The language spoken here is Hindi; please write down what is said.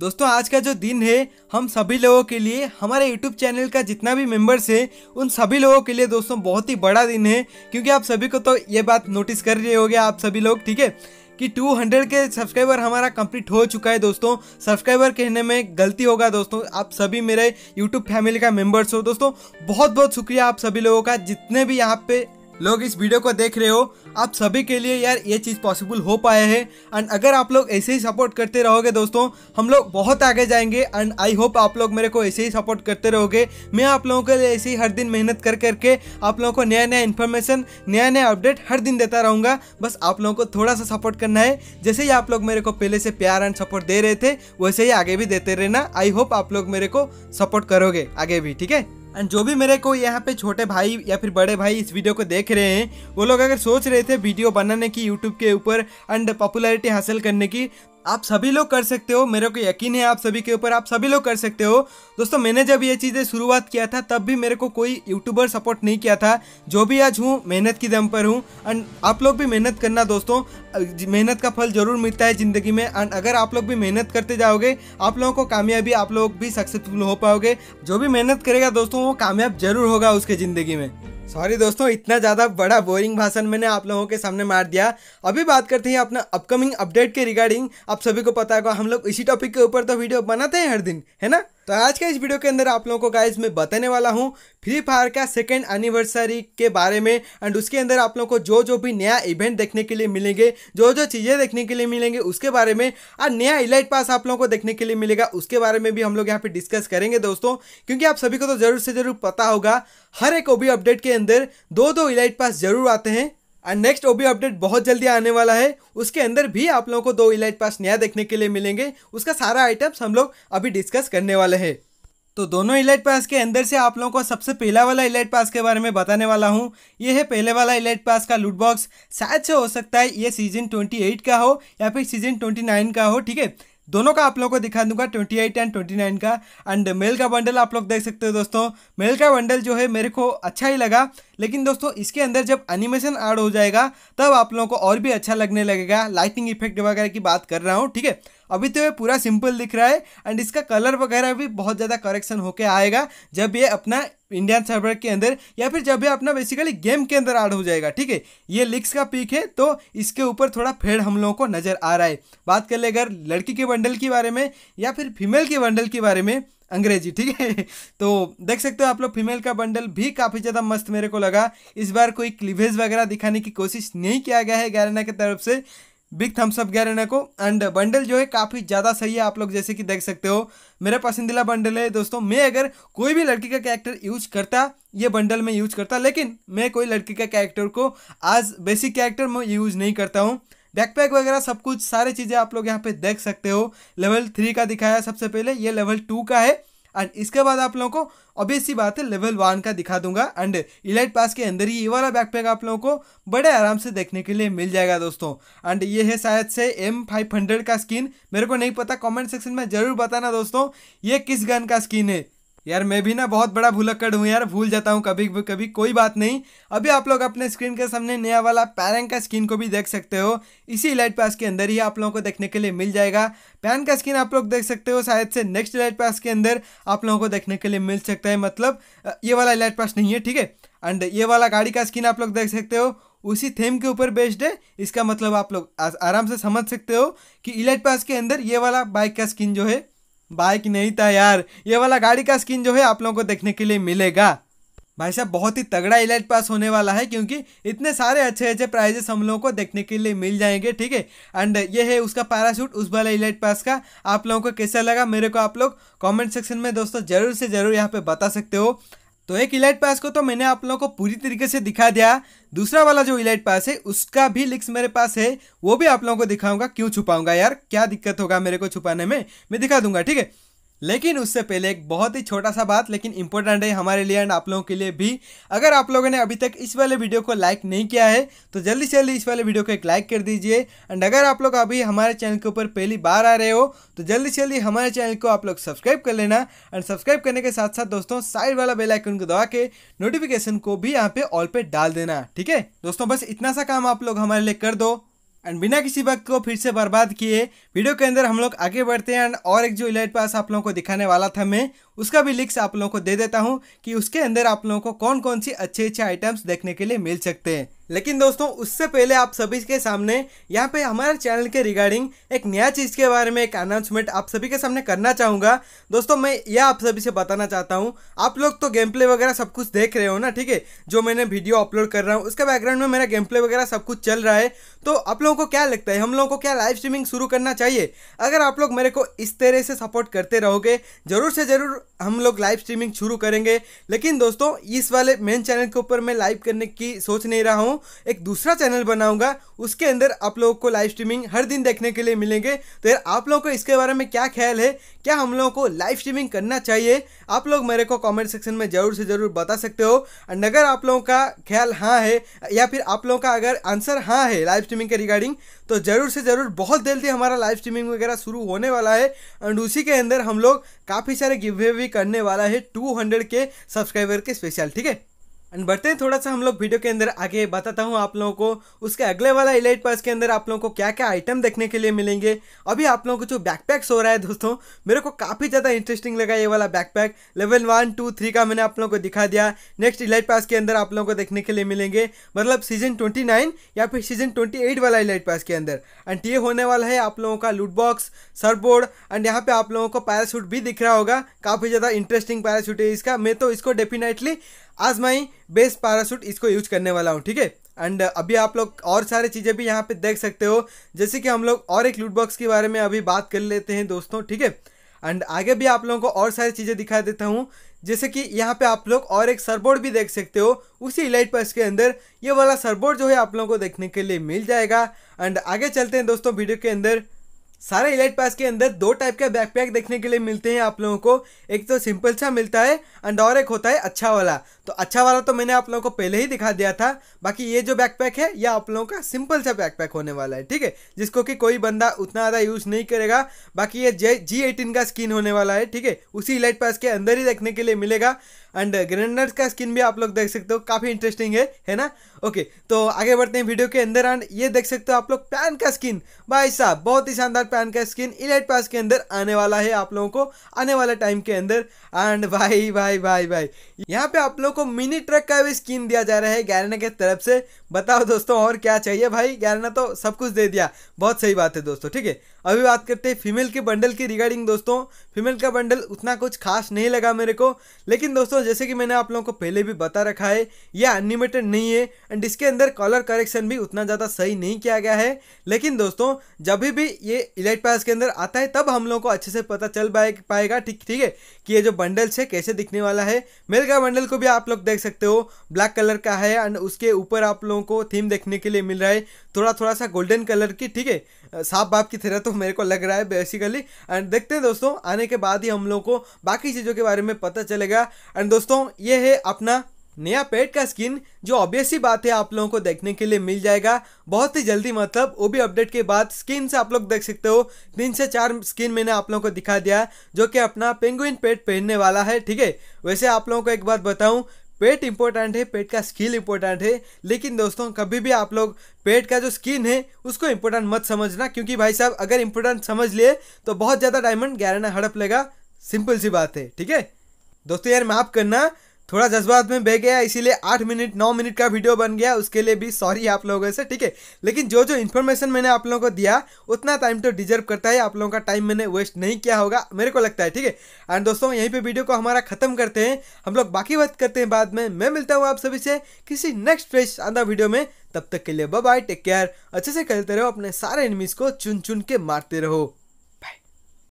दोस्तों आज का जो दिन है हम सभी लोगों के लिए हमारे YouTube चैनल का जितना भी मेंबर्स है उन सभी लोगों के लिए दोस्तों बहुत ही बड़ा दिन है क्योंकि आप सभी को तो ये बात नोटिस कर रहे होगे आप सभी लोग ठीक है कि 200 के सब्सक्राइबर हमारा कंप्लीट हो चुका है दोस्तों सब्सक्राइबर कहने में गलती होगा दोस्तों आप सभी मेरे यूट्यूब फैमिली का मेम्बर्स हो दोस्तों बहुत बहुत शुक्रिया आप सभी लोगों का जितने भी यहाँ पे लोग इस वीडियो को देख रहे हो आप सभी के लिए यार ये चीज़ पॉसिबल हो पाया है एंड अगर आप लोग ऐसे ही सपोर्ट करते रहोगे दोस्तों हम लोग बहुत आगे जाएंगे एंड आई होप आप लोग मेरे को ऐसे ही सपोर्ट करते रहोगे मैं आप लोगों के लिए ऐसे ही हर दिन मेहनत कर करके आप लोगों को नया नया इन्फॉर्मेशन नया नया अपडेट हर दिन देता रहूँगा बस आप लोगों को थोड़ा सा सपोर्ट करना है जैसे ही आप लोग मेरे को पहले से प्यार एंड सपोर्ट दे रहे थे वैसे ही आगे भी देते रहना आई होप आप लोग मेरे को सपोर्ट करोगे आगे भी ठीक है एंड जो भी मेरे को यहाँ पे छोटे भाई या फिर बड़े भाई इस वीडियो को देख रहे हैं वो लोग अगर सोच रहे थे वीडियो बनाने की यूट्यूब के ऊपर एंड पॉपुलैरिटी हासिल करने की आप सभी लोग कर सकते हो मेरे को यकीन है आप सभी के ऊपर आप सभी लोग कर सकते हो दोस्तों मैंने जब ये चीज़ें शुरुआत किया था तब भी मेरे को कोई यूट्यूबर सपोर्ट नहीं किया था जो भी आज हूँ मेहनत की दम पर हूँ एंड आप लोग भी मेहनत करना दोस्तों मेहनत का फल ज़रूर मिलता है ज़िंदगी में एंड अगर आप लोग भी मेहनत करते जाओगे आप लोगों को कामयाबी आप लोग भी सक्सेसफुल हो पाओगे जो भी मेहनत करेगा दोस्तों वो कामयाब जरूर होगा उसके ज़िंदगी में सॉरी दोस्तों इतना ज़्यादा बड़ा बोरिंग भाषण मैंने आप लोगों के सामने मार दिया अभी बात करते हैं अपना अपकमिंग अपडेट के रिगार्डिंग आप सभी को पता होगा हम लोग इसी टॉपिक के ऊपर तो वीडियो बनाते हैं हर दिन है ना तो आज के इस वीडियो के अंदर आप लोगों को गाइज मैं बताने वाला हूँ फ्री फायर का सेकेंड एनिवर्सरी के बारे में एंड उसके अंदर आप लोगों को जो जो भी नया इवेंट देखने के लिए मिलेंगे जो जो चीज़ें देखने के लिए मिलेंगे उसके बारे में और नया इलाइट पास आप लोगों को देखने के लिए मिलेगा उसके बारे में भी हम लोग यहाँ पर डिस्कस करेंगे दोस्तों क्योंकि आप सभी को तो ज़रूर से ज़रूर पता होगा हर एक ओबी अपडेट के अंदर दो दो इलाइट पास जरूर आते हैं एंड नेक्स्ट ओबी अपडेट बहुत जल्दी आने वाला है उसके अंदर भी आप लोगों को दो इलाइट पास नया देखने के लिए मिलेंगे उसका सारा आइटम्स हम लोग अभी डिस्कस करने वाले हैं तो दोनों इलाइट पास के अंदर से आप लोगों को सबसे पहला वाला इलाइट पास के बारे में बताने वाला हूँ ये है पहले वाला इलाइट पास का लूट बॉक्स शायद से हो सकता है ये सीजन 28 का हो या फिर सीजन 29 का हो ठीक है दोनों का आप लोगों को दिखा दूंगा 28 एंड नाइन का एंड मेल का बंडल आप लोग देख सकते हो दोस्तों मेल का बंडल जो है मेरे को अच्छा ही लगा लेकिन दोस्तों इसके अंदर जब एनिमेशन ऐड हो जाएगा तब आप लोगों को और भी अच्छा लगने लगेगा लाइटिंग इफेक्ट वगैरह की बात कर रहा हूँ ठीक है अभी तो ये पूरा सिंपल दिख रहा है एंड इसका कलर वगैरह भी बहुत ज़्यादा करेक्शन होके आएगा जब ये अपना इंडियन सर्वर के अंदर या फिर जब भी अपना बेसिकली गेम के अंदर ऐड हो जाएगा ठीक है ये लिक्स का पीक है तो इसके ऊपर थोड़ा फेड हम लोगों को नज़र आ रहा है बात कर ले अगर लड़की के बंडल के बारे में या फिर फीमेल के बंडल के बारे में अंग्रेजी ठीक है तो देख सकते हो आप लोग फीमेल का बंडल भी काफ़ी ज़्यादा मस्त मेरे को लगा इस बार कोई क्लिवेज वगैरह दिखाने की कोशिश नहीं किया गया है गैरना की तरफ से बिग थम्स अप गैर को एंड बंडल जो है काफ़ी ज़्यादा सही है आप लोग जैसे कि देख सकते हो मेरा पसंदीदा बंडल है दोस्तों मैं अगर कोई भी लड़की का कैरेक्टर यूज करता ये बंडल में यूज करता लेकिन मैं कोई लड़की का कैरेक्टर को आज बेसिक कैरेक्टर में यूज नहीं करता हूँ बैकपैक वगैरह सब कुछ सारी चीज़ें आप लोग यहाँ पे देख सकते हो लेवल थ्री का दिखाया सबसे पहले ये लेवल टू का है एंड इसके बाद आप लोगों को ऑब्वियस सी बात है लेवल वन का दिखा दूंगा एंड इलाइट पास के अंदर ही ये वाला बैकपैक आप लोगों को बड़े आराम से देखने के लिए मिल जाएगा दोस्तों एंड ये है शायद से एम फाइव हंड्रेड का स्किन मेरे को नहीं पता कॉमेंट सेक्शन में ज़रूर बताना दोस्तों ये किस गन का स्किन है यार मैं भी ना बहुत बड़ा भूलक्कड़ हूँ यार भूल जाता हूँ कभी कभी कोई बात नहीं अभी आप लोग अपने स्क्रीन के सामने नया वाला पैन का स्किन को भी देख सकते हो इसी लाइट पास के अंदर ही आप लोगों को देखने के लिए मिल जाएगा पैन का स्किन आप लोग देख सकते हो शायद से नेक्स्ट लाइट पास के अंदर आप लोगों को देखने के लिए मिल सकता है मतलब ये वाला लाइट पास नहीं है ठीक है एंड ये वाला गाड़ी का स्किन आप लोग देख सकते हो उसी थीम के ऊपर बेस्ड है इसका मतलब आप लोग आराम से समझ सकते हो कि इलाइट e पास के अंदर ये वाला बाइक का स्किन जो है बाइक नहीं था यार ये वाला गाड़ी का स्किन जो है आप लोगों को देखने के लिए मिलेगा भाई साहब बहुत ही तगड़ा इलाइट पास होने वाला है क्योंकि इतने सारे अच्छे अच्छे प्राइजेस हम लोगों को देखने के लिए मिल जाएंगे ठीक है एंड ये है उसका पैराशूट उस वाला इलाइट पास का आप लोगों को कैसा लगा मेरे को आप लोग कमेंट सेक्शन में दोस्तों ज़रूर से ज़रूर यहाँ पे बता सकते हो तो एक इलाइट e पास e को तो मैंने आप लोगों को पूरी तरीके से दिखा दिया दूसरा वाला जो इलाइट e पास है उसका भी लिक्स मेरे पास है वो भी आप लोगों को दिखाऊंगा क्यों छुपाऊंगा यार क्या दिक्कत होगा मेरे को छुपाने में मैं दिखा दूंगा ठीक है लेकिन उससे पहले एक बहुत ही छोटा सा बात लेकिन इंपॉर्टेंट है हमारे लिए एंड आप लोगों के लिए भी अगर आप लोगों ने अभी तक इस वाले वीडियो को लाइक नहीं किया है तो जल्दी से जल्दी इस वाले वीडियो को एक लाइक कर दीजिए एंड अगर आप लोग अभी हमारे चैनल के ऊपर पहली बार आ रहे हो तो जल्दी से जल्दी हमारे चैनल को आप लोग सब्सक्राइब कर लेना एंड सब्सक्राइब करने के साथ साथ दोस्तों साइड वाला बेलाइकन को दबा के नोटिफिकेशन को भी यहाँ पे ऑल पे डाल देना ठीक है दोस्तों बस इतना सा काम आप लोग हमारे लिए कर दो एंड बिना किसी वक्त को फिर से बर्बाद किए वीडियो के अंदर हम लोग आगे बढ़ते हैं एंड और एक जो इलाइट पास आप लोगों को दिखाने वाला था मैं उसका भी लिंक्स आप लोगों को दे देता हूँ कि उसके अंदर आप लोगों को कौन कौन सी अच्छे अच्छे आइटम्स देखने के लिए मिल सकते हैं लेकिन दोस्तों उससे पहले आप सभी के सामने यहाँ पे हमारे चैनल के रिगार्डिंग एक नया चीज़ के बारे में एक अनाउंसमेंट आप सभी के सामने करना चाहूँगा दोस्तों मैं यह आप सभी से बताना चाहता हूँ आप लोग तो गेम प्ले वगैरह सब कुछ देख रहे हो ना ठीक है जो मैंने वीडियो अपलोड कर रहा हूँ उसके बैकग्राउंड में मेरा गेम प्ले वगैरह सब कुछ चल रहा है तो आप लोगों को क्या लगता है हम लोगों को क्या लाइव स्ट्रीमिंग शुरू करना चाहिए अगर आप लोग मेरे को इस तरह से सपोर्ट करते रहोगे ज़रूर से ज़रूर हम लोग लाइव स्ट्रीमिंग शुरू करेंगे लेकिन दोस्तों इस वाले मेन चैनल के ऊपर मैं लाइव करने की सोच नहीं रहा हूँ एक दूसरा चैनल बनाऊंगा उसके अंदर आप लोगों को लाइव स्ट्रीमिंग हर दिन देखने के लिए मिलेंगे तो यार आप लोगों को इसके बारे में क्या ख्याल है क्या हम लोगों को लाइव स्ट्रीमिंग करना चाहिए आप लोग मेरे को कॉमेंट सेक्शन में ज़रूर से ज़रूर बता सकते हो एंड अगर आप लोगों का ख्याल हाँ है या फिर आप लोगों का अगर आंसर हाँ है लाइव स्ट्रीमिंग के रिगार्डिंग तो ज़रूर से ज़रूर बहुत जल्दी हमारा लाइव स्ट्रीमिंग वगैरह शुरू होने वाला है एंड उसी के अंदर हम लोग काफ़ी सारे गिवे भी करने वाला है टू के सब्सक्राइबर के स्पेशल ठीक है एंड बढ़ते हैं थोड़ा सा हम लोग वीडियो के अंदर आगे बताता हूँ आप लोगों को उसके अगले वाला इलाइट पास के अंदर आप लोगों को क्या क्या आइटम देखने के लिए मिलेंगे अभी आप लोगों को जो बैकपैक्स हो रहा है दोस्तों मेरे को काफ़ी ज़्यादा इंटरेस्टिंग लगा ये वाला backpack level one two three का मैंने आप लोगों को दिखा दिया नेक्स्ट इलाइट पास के अंदर आप लोगों को देखने के लिए मिलेंगे मतलब सीजन ट्वेंटी नाइन या फिर सीजन ट्वेंटी एट वाला इलाइट पास के अंदर एंड ये होने वाला है आप लोगों का लूटबॉक्स सरबोर्ड एंड यहाँ पे आप लोगों को पैराशूट भी दिख रहा होगा काफ़ी ज़्यादा इंटरेस्टिंग पैराशूट है इसका मैं तो इसको डेफिनेटली आज मैं बेस पैरासूट इसको यूज करने वाला हूँ ठीक है एंड uh, अभी आप लोग और सारे चीज़ें भी यहाँ पे देख सकते हो जैसे कि हम लोग और एक लूट बॉक्स के बारे में अभी बात कर लेते हैं दोस्तों ठीक है एंड आगे भी आप लोगों को और सारी चीज़ें दिखा देता हूँ जैसे कि यहाँ पे आप लोग और एक सरबोर्ड भी देख सकते हो उसी इलाइट पर्स के अंदर ये वाला सरबोर्ड जो है आप लोगों को देखने के लिए मिल जाएगा एंड आगे चलते हैं दोस्तों वीडियो के अंदर सारे इलाइट पास के अंदर दो टाइप के बैकपैक देखने के लिए मिलते हैं आप लोगों को एक तो सिंपल सा मिलता है एंड और एक होता है अच्छा वाला तो अच्छा वाला तो मैंने आप लोगों को पहले ही दिखा दिया था बाकी ये जो बैकपैक है यह आप लोगों का सिंपल सा बैकपैक होने वाला है ठीक है जिसको कि कोई बंदा उतना ज़्यादा यूज़ नहीं करेगा बाकी ये जे जी एटीन का स्किन होने वाला है ठीक है उसी इलाइट पास के अंदर ही देखने के लिए मिलेगा एंड ग्रेनेड्स का स्किन भी आप लोग देख सकते हो काफ़ी इंटरेस्टिंग है है ना ओके तो आगे बढ़ते हैं वीडियो के अंदर एंड ये देख सकते हो आप लोग पैन का स्किन भाई साहब बहुत ही शानदार पैन का स्किन इलेट पास के अंदर आने वाला है आप लोगों को आने वाले टाइम के अंदर एंड भाई भाई भाई भाई यहाँ पे आप लोगों को मिनी ट्रक का भी स्किन दिया जा रहा है गैरना के तरफ से बताओ दोस्तों और क्या चाहिए भाई गैरना तो सब कुछ दे दिया बहुत सही बात है दोस्तों ठीक है अभी बात करते हैं फीमेल के बंडल की रिगार्डिंग दोस्तों फीमेल का बंडल उतना कुछ खास नहीं लगा मेरे को लेकिन दोस्तों जैसे कि मैंने आप लोगों को पहले भी बता रखा है यह अनलिमिटेड नहीं है एंड इसके अंदर कॉलर करेक्शन भी उतना ज़्यादा सही नहीं किया गया है लेकिन दोस्तों जब भी ये इलेक्ट पास के अंदर आता है तब हम लोगों को अच्छे से पता चल पाएगा ठीक ठीक है कि ये जो बंडल्स है कैसे दिखने वाला है मेल का बंडल को भी आप लोग देख सकते हो ब्लैक कलर का है एंड उसके ऊपर आप लोगों को थीम देखने के लिए मिल रहा है थोड़ा थोड़ा सा गोल्डन कलर की ठीक है सांप बाप की तरह तो मेरे को लग रहा है बेसिकली एंड देखते हैं दोस्तों आने के बाद ही हम लोगों को बाकी चीज़ों के बारे में पता चलेगा एंड दोस्तों ये है अपना नया पेट का स्किन जो ऑब्वियसली बात है आप लोगों को देखने के लिए मिल जाएगा बहुत ही जल्दी मतलब वो भी अपडेट के बाद स्किन से आप लोग देख सकते हो तीन से चार स्किन मैंने आप लोगों को दिखा दिया जो कि अपना पेंगुइन पेट पहनने वाला है ठीक है वैसे आप लोगों को एक बात बताऊं पेट इंपॉर्टेंट है पेट का स्किल इंपॉर्टेंट है लेकिन दोस्तों कभी भी आप लोग पेट का जो स्किन है उसको इंपॉर्टेंट मत समझना क्योंकि भाई साहब अगर इंपॉर्टेंट समझ लिए तो बहुत ज़्यादा डायमंड गहराना हड़प लेगा सिंपल सी बात है ठीक है दोस्तों यार माफ़ करना थोड़ा जज्बात में बह गया इसीलिए आठ मिनट नौ मिनट का वीडियो बन गया उसके लिए भी सॉरी आप लोगों से ठीक है लेकिन जो जो इन्फॉर्मेशन मैंने आप लोगों को दिया उतना टाइम तो डिजर्व करता है आप लोगों का टाइम मैंने वेस्ट नहीं किया होगा मेरे को लगता है ठीक है एंड दोस्तों यहीं पर वीडियो को हमारा खत्म करते हैं हम लोग बाकी बात करते हैं बाद में मैं मिलता हूँ आप सभी से किसी नेक्स्ट फ्रेश आंदा वीडियो में तब तक के लिए बाय टेक केयर अच्छे से करते रहो अपने सारे एनिमीज को चुन चुन के मारते रहो